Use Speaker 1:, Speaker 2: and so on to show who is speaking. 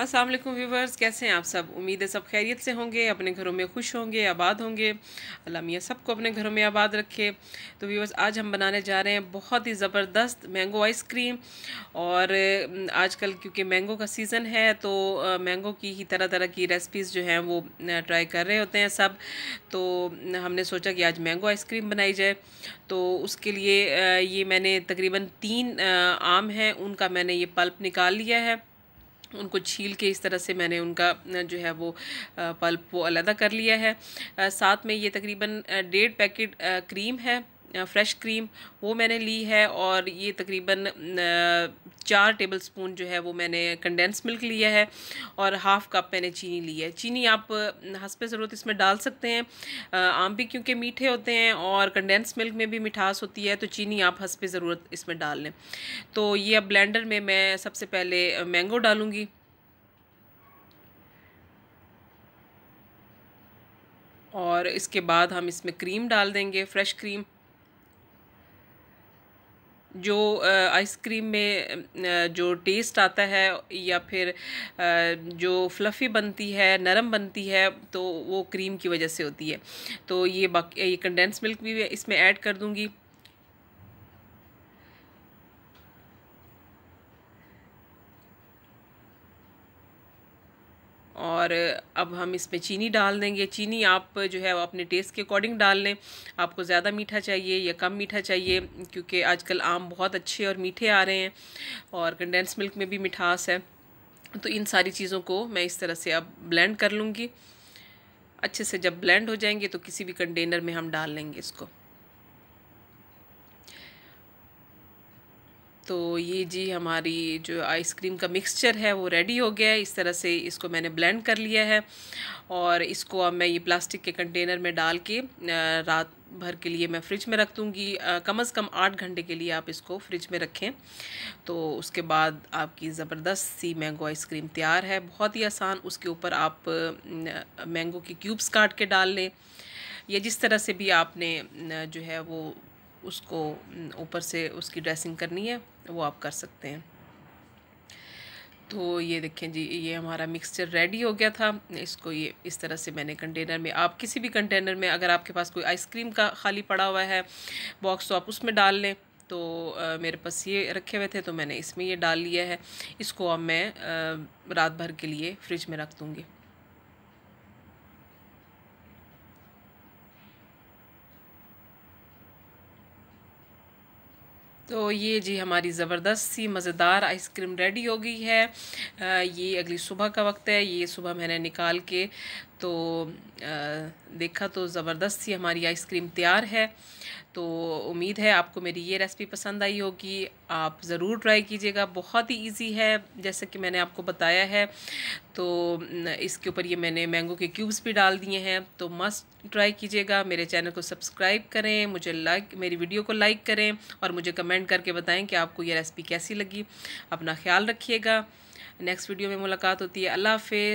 Speaker 1: Aslam viewers कैसे हैं आप सब उम्मीद है सब खैरियत से होंगे अपने घरों में खुश होंगे आबाद होंगे अल्लाह मियाँ सबको अपने घरों में आबाद रखे तो व्यूवर्स आज हम बनाने जा रहे हैं बहुत ही ज़बरदस्त मैंगो आइसक्रीम और आजकल क्योंकि मैंगो का सीज़न है तो मैंगो की ही तरह तरह की रेसिपीज़ जो हैं वो ट्राई कर रहे होते हैं सब तो हमने सोचा कि आज मैंगो आइसक्रीम बनाई जाए तो उसके लिए ये मैंने तकरीबन तीन आम हैं उनका मैंने ये पल्प निकाल लिया है उनको छील के इस तरह से मैंने उनका जो है वो पल्प वो अलग कर लिया है साथ में ये तकरीबन डेढ़ पैकेट क्रीम है फ़्रेश क्रीम वो मैंने ली है और ये तकरीबन चार टेबल स्पून जो है वो मैंने कंडेंस मिल्क लिया है और हाफ़ कप मैंने चीनी ली है चीनी आप हंसप ज़रूरत इसमें डाल सकते हैं आम भी क्योंकि मीठे होते हैं और कंडेंस मिल्क में भी मिठास होती है तो चीनी आप हंसप ज़रूरत इसमें डाल लें तो ये अब ब्लेंडर में मैं सबसे पहले मैंगो डालूँगी और इसके बाद हम इसमें क्रीम डाल देंगे फ्रेश क्रीम जो आइसक्रीम में जो टेस्ट आता है या फिर जो फ्लफ़ी बनती है नरम बनती है तो वो क्रीम की वजह से होती है तो ये बाकी ये कंडेंस मिल्क भी इसमें ऐड कर दूँगी और अब हम इसमें चीनी डाल देंगे चीनी आप जो है वो अपने टेस्ट के अकॉर्डिंग डाल लें आपको ज़्यादा मीठा चाहिए या कम मीठा चाहिए क्योंकि आजकल आम बहुत अच्छे और मीठे आ रहे हैं और कंडेंस मिल्क में भी मिठास है तो इन सारी चीज़ों को मैं इस तरह से अब ब्लेंड कर लूँगी अच्छे से जब ब्लेंड हो जाएंगे तो किसी भी कंटेनर में हम डाल लेंगे इसको तो ये जी हमारी जो आइसक्रीम का मिक्सचर है वो रेडी हो गया है इस तरह से इसको मैंने ब्लेंड कर लिया है और इसको अब मैं ये प्लास्टिक के कंटेनर में डाल के रात भर के लिए मैं फ्रिज में रख दूँगी कम अज़ कम आठ घंटे के लिए आप इसको फ्रिज में रखें तो उसके बाद आपकी ज़बरदस्त सी मैंगो आइसक्रीम तैयार है बहुत ही आसान उसके ऊपर आप मैंगो के क्यूब्स काट के डाल लें या जिस तरह से भी आपने जो है वो उसको ऊपर से उसकी ड्रेसिंग करनी है वो आप कर सकते हैं तो ये देखें जी ये हमारा मिक्सचर रेडी हो गया था इसको ये इस तरह से मैंने कंटेनर में आप किसी भी कंटेनर में अगर आपके पास कोई आइसक्रीम का खाली पड़ा हुआ है बॉक्स तो आप उसमें डाल लें तो आ, मेरे पास ये रखे हुए थे तो मैंने इसमें ये डाल लिया है इसको अब मैं रात भर के लिए फ्रिज में रख दूँगी तो ये जी हमारी ज़बरदस्त सी मज़ेदार आइसक्रीम रेडी हो गई है आ, ये अगली सुबह का वक्त है ये सुबह मैंने निकाल के तो देखा तो ज़बरदस्त ही हमारी आइसक्रीम तैयार है तो उम्मीद है आपको मेरी ये रेसिपी पसंद आई होगी आप ज़रूर ट्राई कीजिएगा बहुत ही इजी है जैसे कि मैंने आपको बताया है तो इसके ऊपर ये मैंने मैंगो के क्यूब्स भी डाल दिए हैं तो मस्ट ट्राई कीजिएगा मेरे चैनल को सब्सक्राइब करें मुझे लाइक मेरी वीडियो को लाइक करें और मुझे कमेंट करके बताएँ कि आपको ये रेसिपी कैसी लगी अपना ख्याल रखिएगा नेक्स्ट वीडियो में मुलाकात होती है अल्लाह हाफ